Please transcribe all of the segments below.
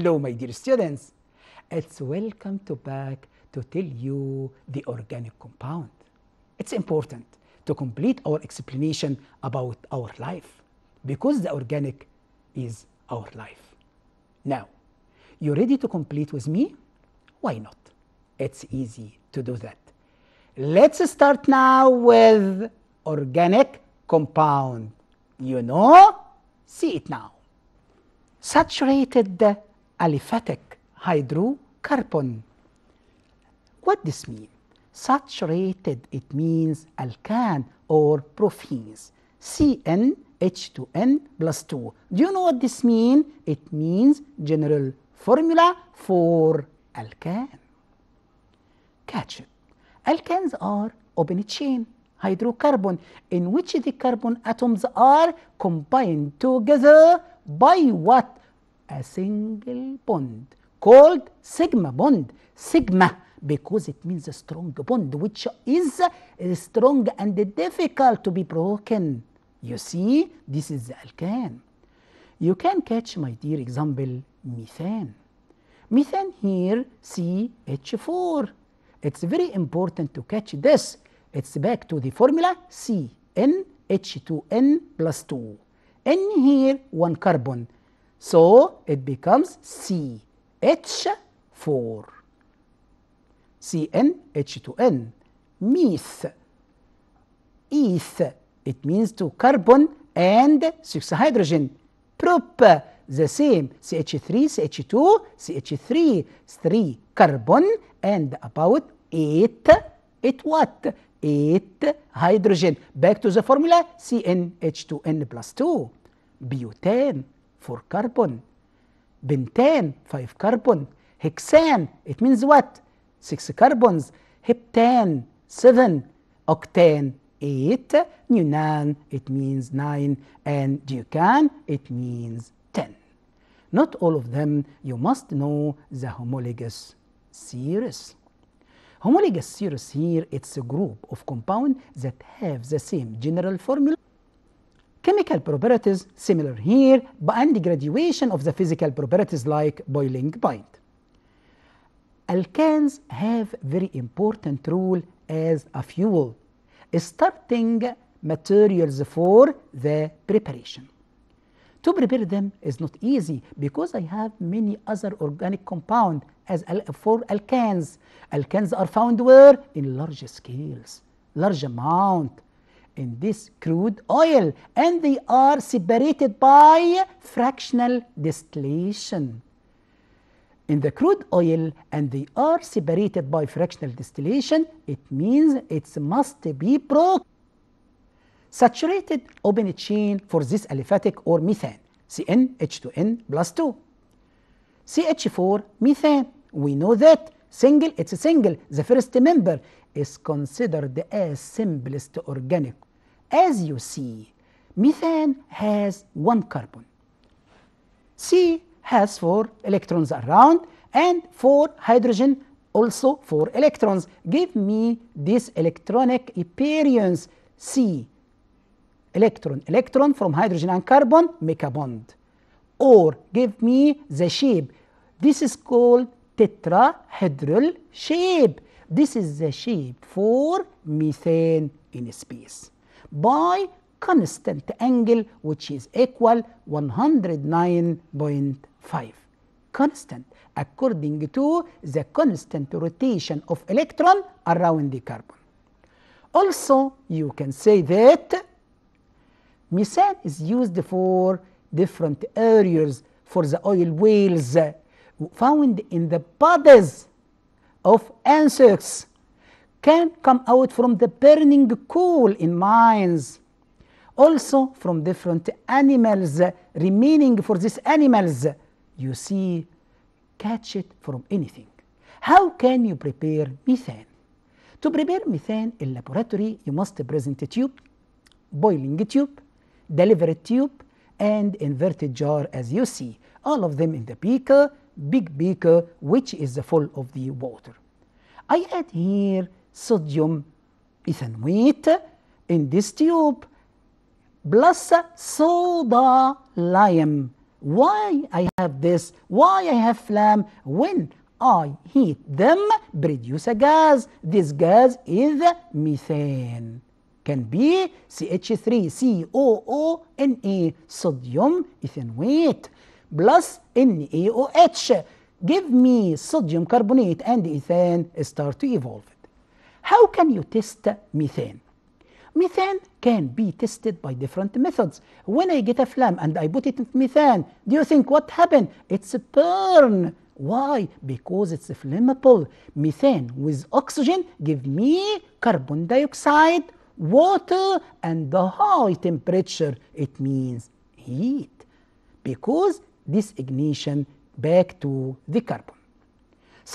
Hello, my dear students. It's welcome to back to tell you the organic compound. It's important to complete our explanation about our life because the organic is our life. Now, you ready to complete with me? Why not? It's easy to do that. Let's start now with organic compound. You know? See it now. Saturated aliphatic hydrocarbon. What this mean? Saturated, it means alkane or propenes. cnh 2 plus 2. Do you know what this mean? It means general formula for alkane. Catch it. Alkanes are open chain hydrocarbon in which the carbon atoms are combined together by what a single bond called sigma bond. Sigma because it means a strong bond which is strong and difficult to be broken. You see, this is the alkane. You can catch, my dear example, methane. Methane here, CH4. It's very important to catch this. It's back to the formula CnH2n plus 2. N here, one carbon. So it becomes CH4. CN, H2N. Meth, eth, it means two carbon and six hydrogen. Prop, the same CH3, CH2, CH3, three carbon and about eight, eight what? Eight hydrogen. Back to the formula CnH2n plus 2, butane. 4 carbon, pentane 5 carbon, hexane it means what? 6 carbons, heptane 7, octane 8, nunan it means 9, and ducan it means 10. Not all of them, you must know the homologous series. Homologous series here, it's a group of compounds that have the same general formula Chemical properties similar here and graduation of the physical properties like boiling point. Alkanes have very important role as a fuel, starting materials for the preparation. To prepare them is not easy because I have many other organic compound as al for alkanes. Alkanes are found where? In large scales, large amount in this crude oil and they are separated by fractional distillation in the crude oil and they are separated by fractional distillation it means it must be pro saturated open chain for this aliphatic or methane CnH2n plus 2 CH4 methane we know that single it's a single the first member is considered the simplest organic as you see, methane has one carbon. C has four electrons around and four hydrogen also four electrons. Give me this electronic appearance C. Electron, electron from hydrogen and carbon make a bond. Or give me the shape. This is called tetrahedral shape. This is the shape for methane in space by constant angle which is equal 109.5 constant according to the constant rotation of electron around the carbon. Also you can say that methane is used for different areas for the oil wells found in the bodies of insects can come out from the burning coal in mines. Also from different animals, remaining for these animals, you see, catch it from anything. How can you prepare methane? To prepare methane in laboratory, you must present a tube, boiling tube, delivery tube, and inverted jar as you see. All of them in the beaker, big beaker, which is full of the water. I add here sodium ethanoate in this tube plus soda lime. Why I have this? Why I have lime? When I heat them, produce a gas. This gas is methane. Can be CH3COONA, sodium ethanoate, plus NaOH. Give me sodium carbonate and ethane start to evolve. How can you test methane? Methane can be tested by different methods. When I get a flame and I put it in methane, do you think what happened? It's a burn. Why? Because it's flammable. Methane with oxygen give me carbon dioxide, water, and the high temperature. It means heat. Because this ignition back to the carbon.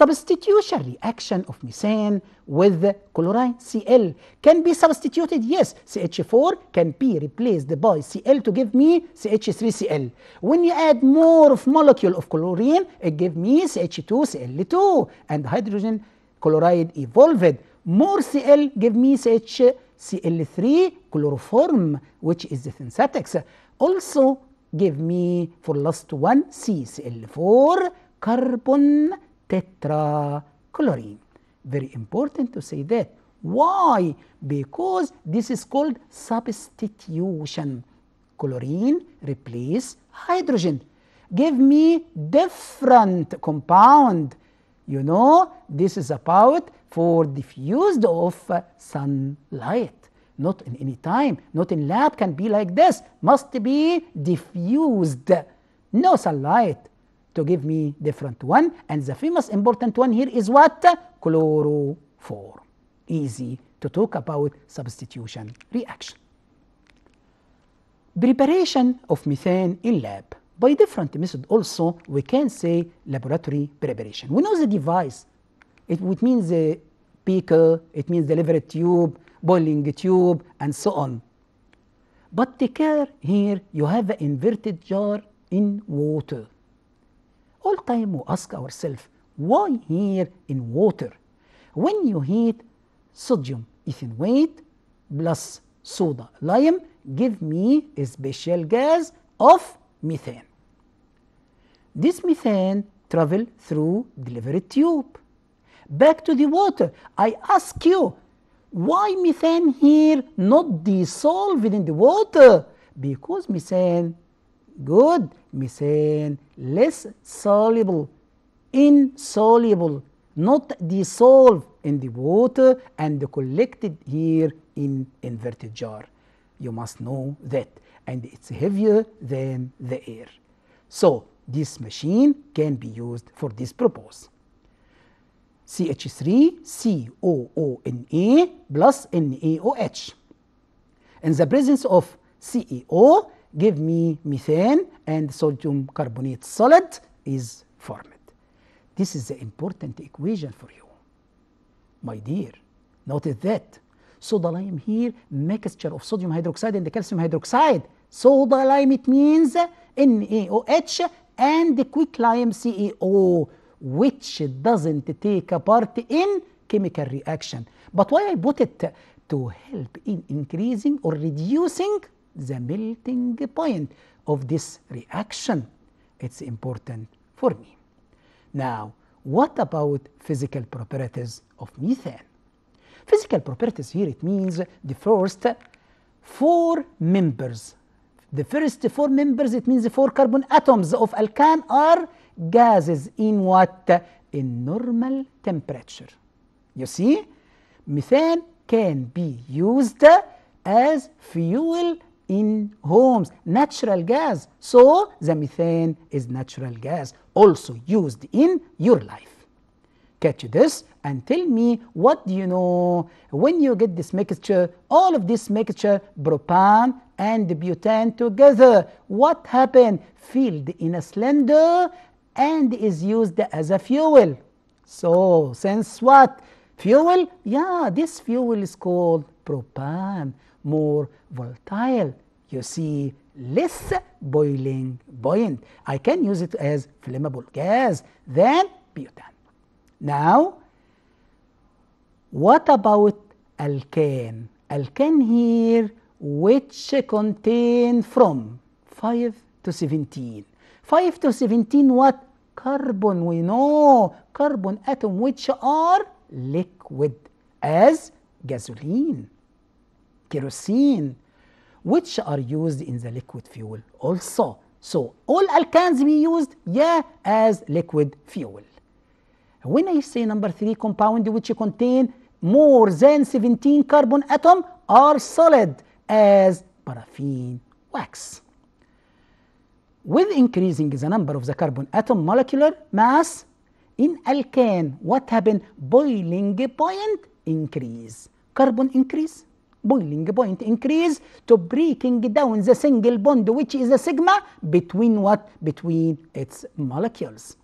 Substitution reaction of methane with chlorine Cl can be substituted, yes. CH4 can be replaced by Cl to give me CH3Cl. When you add more of molecule of chlorine, it gives me CH2Cl2 and hydrogen chloride evolved. More Cl give me CHCl3 chloroform, which is the synthetics. Also give me for last one CCl4 carbon tetrachlorine. Very important to say that. Why? Because this is called substitution. Chlorine replace hydrogen. Give me different compound. You know, this is about for diffused of sunlight. Not in any time, not in lab can be like this. Must be diffused. No sunlight, to give me different one and the famous important one here is what chloroform easy to talk about substitution reaction preparation of methane in lab by different method also we can say laboratory preparation we know the device it would mean the beaker it means delivery tube boiling tube and so on but take care here you have an inverted jar in water all time we ask ourselves, why here in water? When you heat sodium ethanoate plus soda lime, give me a special gas of methane. This methane travel through delivery tube. Back to the water. I ask you, why methane here not dissolved in the water? Because methane good methane less soluble insoluble not dissolved in the water and collected here in inverted jar you must know that and it's heavier than the air so this machine can be used for this purpose CH3COONA plus NaOH in the presence of CEO give me methane and sodium carbonate solid is formed. This is the important equation for you, my dear. Notice that. Soda lime here, mixture of sodium hydroxide and the calcium hydroxide. Soda lime, it means NaOH and quicklime CaO, which doesn't take a part in chemical reaction. But why I put it to help in increasing or reducing the melting point of this reaction. It's important for me. Now, what about physical properties of methane? Physical properties here, it means the first four members. The first four members, it means the four carbon atoms of alkan are gases in what? In normal temperature. You see, methane can be used as fuel in homes, natural gas. So the methane is natural gas also used in your life. Catch this and tell me what do you know when you get this mixture, all of this mixture, propane and butane together. What happened? Filled in a cylinder and is used as a fuel. So since what? Fuel? Yeah, this fuel is called propane more volatile. You see, less boiling buoyant. I can use it as flammable gas than butane. Now, what about alkane? Alkane here, which contain from 5 to 17. 5 to 17 what? Carbon, we know. Carbon atom which are liquid as gasoline kerosene, which are used in the liquid fuel also. So all alkanes be used, yeah, as liquid fuel. When I say number three compound which contain more than 17 carbon atom are solid as paraffin wax. With increasing the number of the carbon atom molecular mass in alkane, what happened? Boiling point increase. Carbon increase, boiling point increase to breaking down the single bond which is a sigma between what? Between its molecules.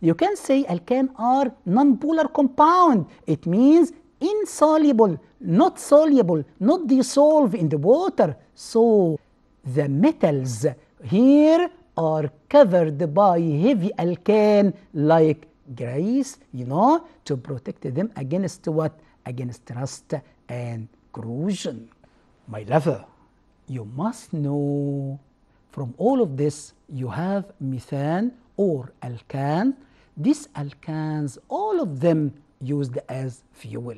You can say alkane are nonpolar compound. It means insoluble, not soluble, not dissolve in the water. So the metals here are covered by heavy alkane like grease, you know, to protect them against what? Against rust and conclusion, my lover, you must know from all of this you have methane or alkane. These alkanes, all of them used as fuel.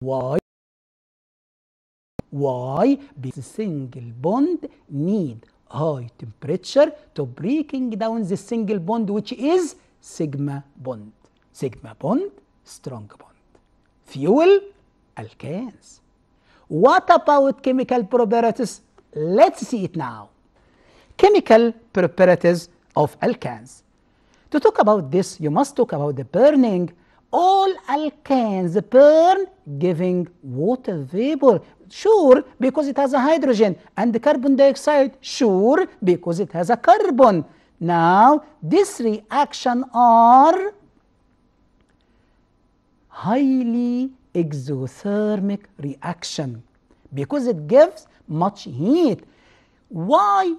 Why? Why? Because single bond need high temperature to breaking down the single bond which is sigma bond. Sigma bond, strong bond. Fuel alkanes. What about chemical properties? Let's see it now. Chemical properties of alkanes. To talk about this, you must talk about the burning. All alkanes burn giving water vapor. Sure, because it has a hydrogen. And the carbon dioxide, sure, because it has a carbon. Now, this reaction are highly exothermic reaction because it gives much heat. Why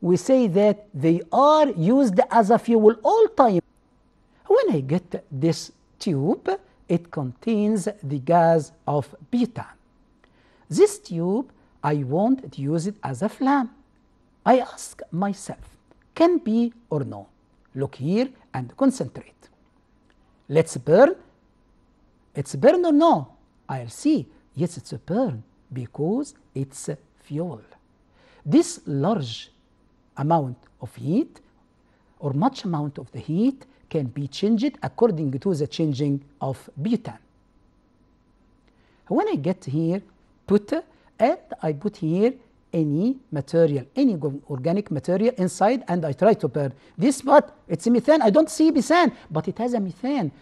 we say that they are used as a fuel all time? When I get this tube, it contains the gas of beta. This tube, I want to use it as a flame. I ask myself, can be or no? Look here and concentrate. Let's burn it's burn or no? I'll see. Yes, it's a burn because it's fuel. This large amount of heat or much amount of the heat can be changed according to the changing of butane. When I get here, put and I put here any material, any organic material inside and I try to burn. This part, it's methane. I don't see methane, but it has a methane.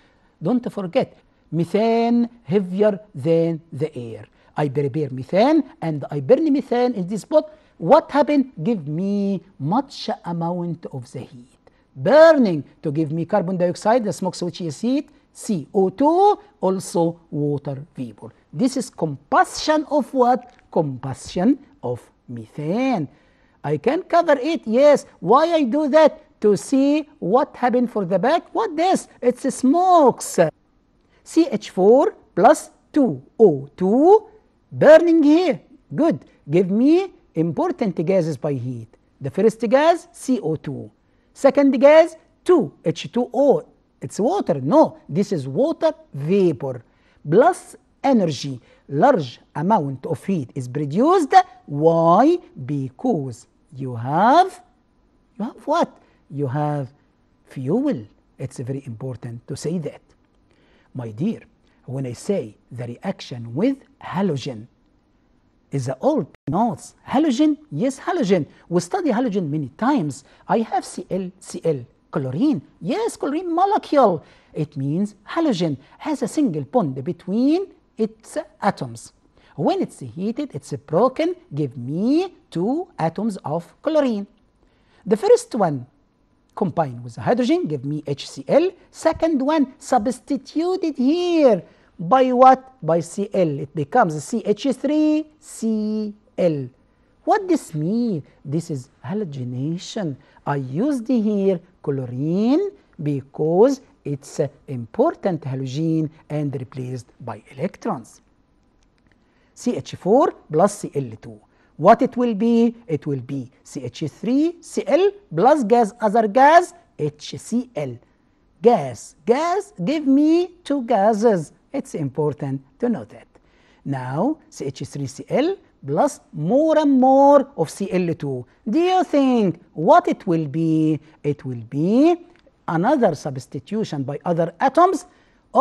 Don't forget, methane heavier than the air. I prepare methane and I burn methane in this pot. What happened? Give me much amount of the heat. Burning to give me carbon dioxide, the smoke which is heat, CO2, also water vapor. This is combustion of what? Combustion of methane. I can cover it, yes. Why I do that? To see what happened for the back? What this? It's smokes. CH4 plus 2O2 burning here. Good. Give me important gases by heat. The first gas, CO2. Second gas, 2H2O. It's water. No, this is water vapor. Plus energy. Large amount of heat is produced. Why? Because you have, you have what? You have fuel. It's very important to say that. My dear, when I say the reaction with halogen is the old notes. Halogen, yes, halogen. We study halogen many times. I have Cl, Cl, chlorine. Yes, chlorine molecule. It means halogen has a single bond between its atoms. When it's heated, it's broken, give me two atoms of chlorine. The first one combine with the hydrogen, give me HCl. Second one, substituted here by what? By Cl. It becomes CH3Cl. What this mean? This is halogenation. I used here chlorine because it's uh, important halogen and replaced by electrons. CH4 plus Cl2 what it will be? It will be CH3Cl plus gas, other gas, HCl. Gas, gas, give me two gases. It's important to know that. Now, CH3Cl plus more and more of Cl2. Do you think what it will be? It will be another substitution by other atoms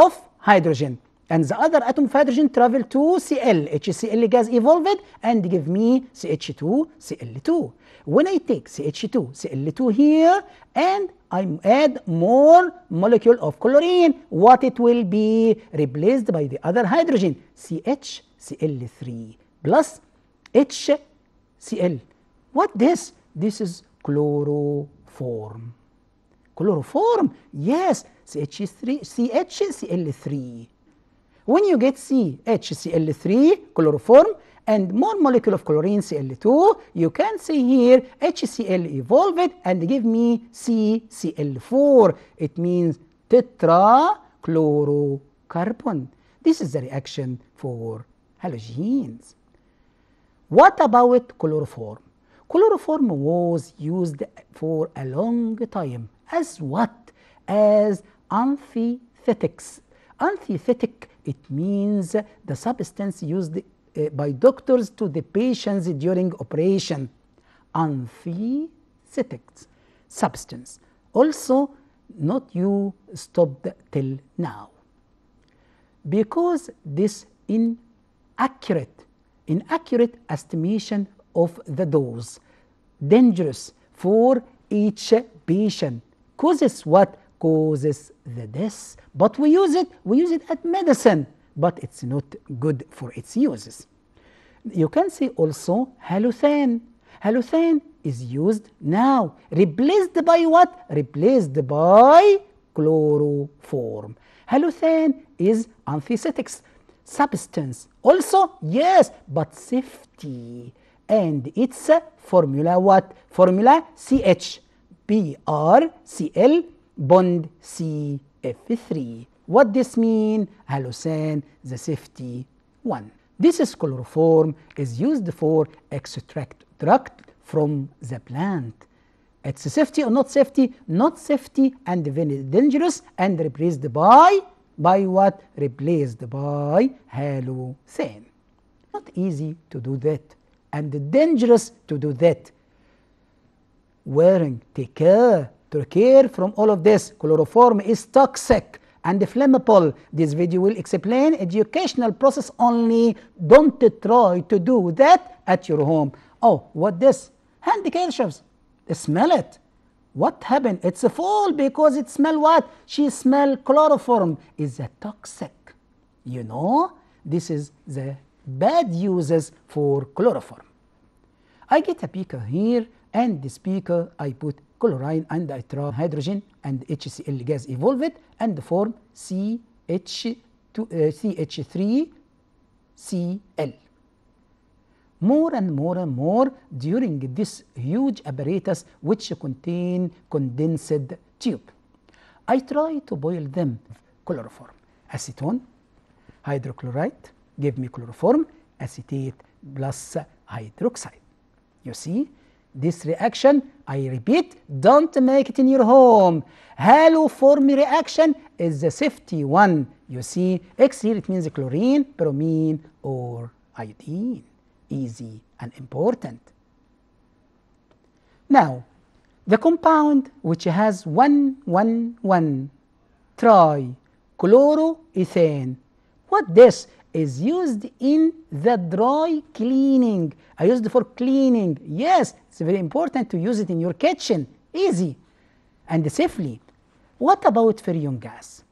of hydrogen and the other atom of hydrogen travel to Cl, HCl gas evolved and give me CH2, Cl2. When I take CH2, Cl2 here and I add more molecule of chlorine, what it will be replaced by the other hydrogen, CH, Cl3 plus HCl. What this? This is chloroform. Chloroform? Yes, CH3, CH, Cl3 when you get C HCl3 chloroform and more molecule of chlorine Cl2 you can see here HCl evolved and give me CCl4 it means tetrachlorocarbon this is the reaction for halogens what about chloroform chloroform was used for a long time as what as amphithetics antithetic it means the substance used uh, by doctors to the patients during operation. Anthetic substance. Also, not you stopped till now. Because this inaccurate, inaccurate estimation of the dose, dangerous for each patient, causes what? causes the death, but we use it, we use it at medicine, but it's not good for its uses. You can see also halothane. Halothane is used now, replaced by what? Replaced by chloroform. Halothane is anthisetics, substance. Also, yes, but safety. And it's formula what? Formula CH, bond CF3 what this mean halocene the safety one this is chloroform is used for extract drug from the plant it's safety or not safety not safety and very dangerous and replaced by by what replaced by halocene not easy to do that and dangerous to do that wearing take care to care from all of this. Chloroform is toxic and flammable. This video will explain educational process only. Don't try to do that at your home. Oh, what this? Handkerchiefs. They Smell it. What happened? It's a fall because it smell what? She smell chloroform. Is a toxic. You know, this is the bad uses for chloroform. I get a beaker here and the speaker I put chlorine and hydrogen and HCl gas evolved and form CH2, uh, CH3Cl. More and more and more during this huge apparatus which contain condensed tube. I try to boil them chloroform, acetone, hydrochloride, give me chloroform, acetate plus hydroxide. You see this reaction, I repeat, don't make it in your home. Haloform reaction is the safety one. You see, X here it means chlorine, bromine, or iodine. Easy and important. Now, the compound which has 1, 1, 1 trichloroethane. What this? is used in the dry cleaning. I used for cleaning. Yes, it's very important to use it in your kitchen. Easy and safely. What about ferion gas?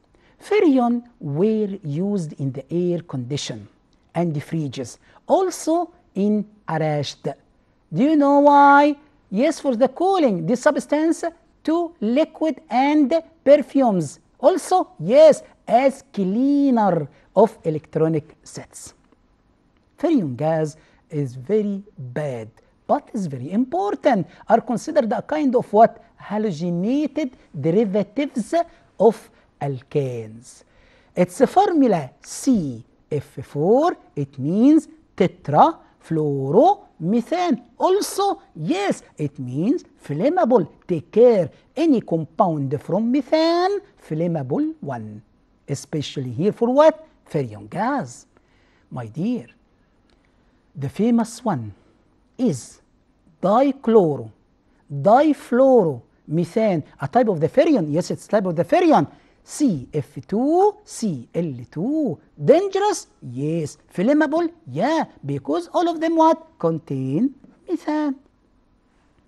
Ferion were used in the air condition and the fridges. Also in Arasht. Do you know why? Yes, for the cooling. This substance to liquid and perfumes. Also, yes, as cleaner of electronic sets. Ferrium gas is very bad but is very important are considered a kind of what halogenated derivatives of alkanes its formula CF4 it means tetrafluoromethane also yes it means flammable take care any compound from methane flammable one especially here for what Ferion gas, my dear, the famous one is dichloro, methane. a type of the ferion. Yes, it's type of the ferion. CF2, CL2. Dangerous? Yes. Flammable? Yeah, because all of them what? Contain methane.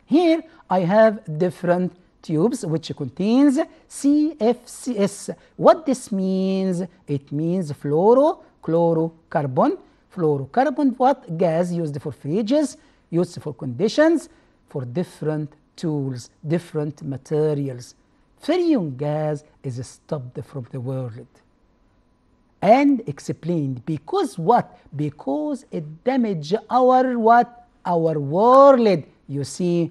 Here I have different tubes which contains CFCs. What this means? It means fluorochlorocarbon. Fluorocarbon, what gas used for fridges? used for conditions, for different tools, different materials. Fluorine gas is stopped from the world and explained because what? Because it damage our what? Our world. You see,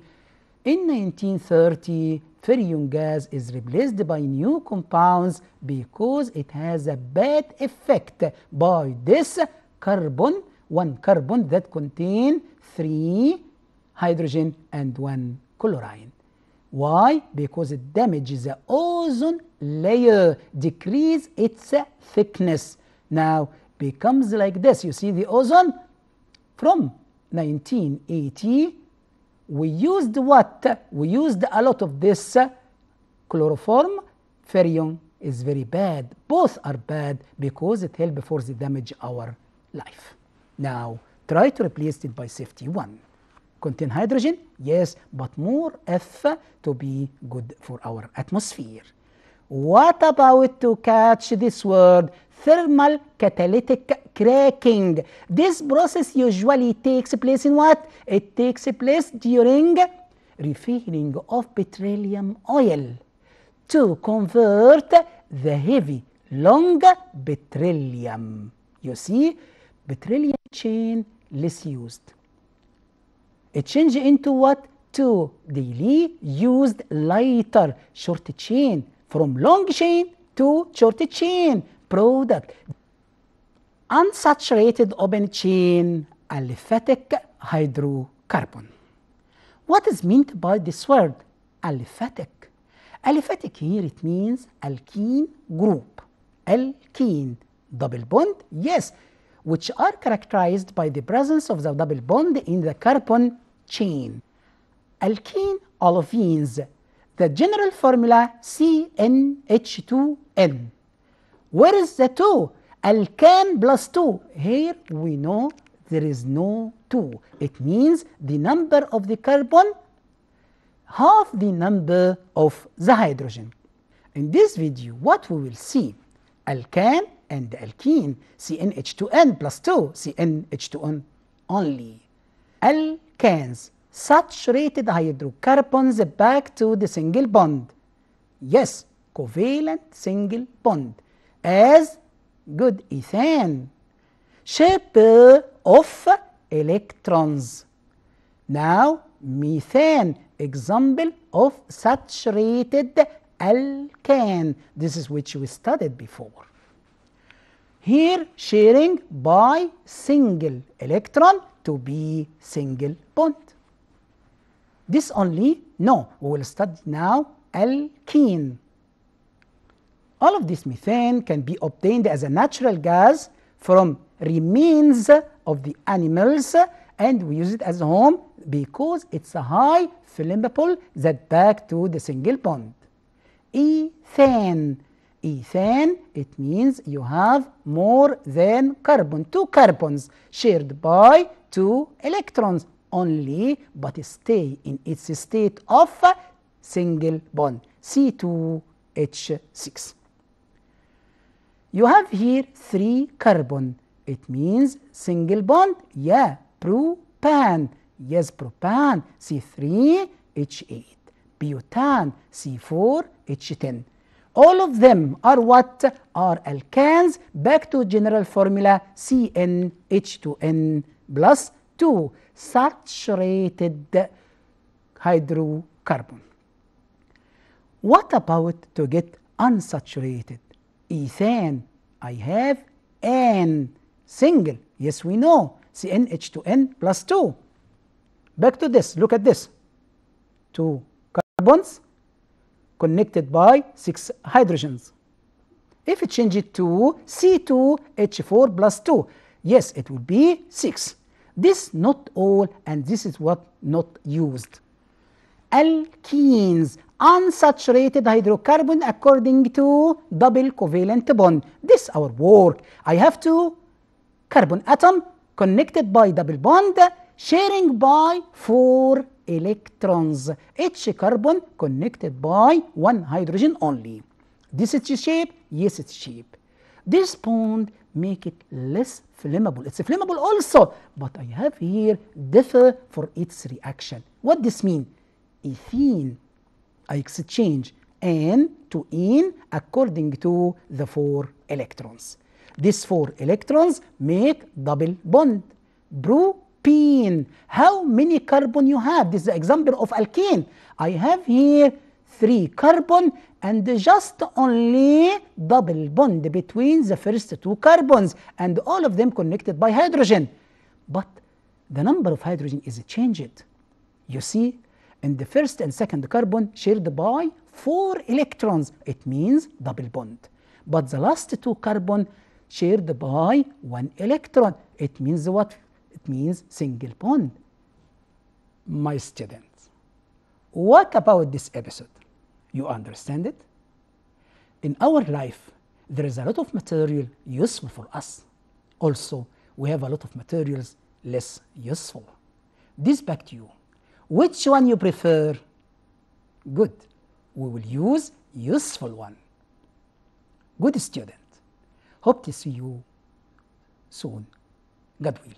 in 1930, ferrium gas is replaced by new compounds because it has a bad effect by this carbon, one carbon that contain three hydrogen and one chlorine. Why? Because it damages the ozone layer, decrease its thickness. Now becomes like this. You see the ozone from 1980 we used what? We used a lot of this uh, chloroform. Ferrium is very bad. Both are bad because it helps before they damage our life. Now, try to replace it by safety. One, contain hydrogen, yes, but more F to be good for our atmosphere. What about to catch this word? Thermal catalytic cracking. This process usually takes place in what? It takes place during refining of petroleum oil to convert the heavy, long petroleum. You see, petroleum chain less used. It changes into what? To daily used lighter, short chain from long chain to short chain product. Unsaturated open chain aliphatic hydrocarbon. What is meant by this word aliphatic? Aliphatic here it means alkene group. Alkene double bond, yes, which are characterized by the presence of the double bond in the carbon chain. Alkene olefins the general formula CnH2n. Where is the 2? Alkane 2. Here we know there is no 2. It means the number of the carbon half the number of the hydrogen. In this video, what we will see alkane and alkene CnH2n plus 2 CnH2n only. Alkanes saturated hydrocarbons back to the single bond. Yes, covalent single bond as good ethane shape of electrons. Now, methane example of saturated alkane. This is which we studied before. Here sharing by single electron to be single bond. This only? No, we will study now alkene. All of this methane can be obtained as a natural gas from remains of the animals and we use it as a home because it's a high flammable that back to the single bond. Ethane. Ethane, it means you have more than carbon, two carbons shared by two electrons only but stay in its state of single bond C2H6. You have here three carbon. It means single bond. Yeah, propan. Yes, propan C3H8. Butan C4H10. All of them are what? Are alkanes back to general formula CnH2n plus to saturated hydrocarbon. What about to get unsaturated? Ethane, I have N single. Yes, we know. CnH2n plus 2. Back to this. Look at this. Two carbons connected by six hydrogens. If you change it to C2H4 plus 2, yes, it will be 6. This not all and this is what not used. Alkenes, unsaturated hydrocarbon according to double covalent bond. This our work. I have two carbon atom connected by double bond sharing by four electrons. Each carbon connected by one hydrogen only. This is shape? Yes, it's shape. This bond make it less flammable. It's flammable also, but I have here differ for its reaction. What this mean? Ethene I exchange N to N according to the four electrons. These four electrons make double bond. Propene. How many carbon you have? This is the example of alkene. I have here three carbon and just only double bond between the first two carbons and all of them connected by hydrogen. But the number of hydrogen is changed. You see, in the first and second carbon shared by four electrons, it means double bond. But the last two carbon shared by one electron, it means what? It means single bond. My students, what about this episode? you understand it? In our life, there is a lot of material useful for us. Also, we have a lot of materials less useful. This back to you. Which one you prefer? Good. We will use useful one. Good student. Hope to see you soon. God willing.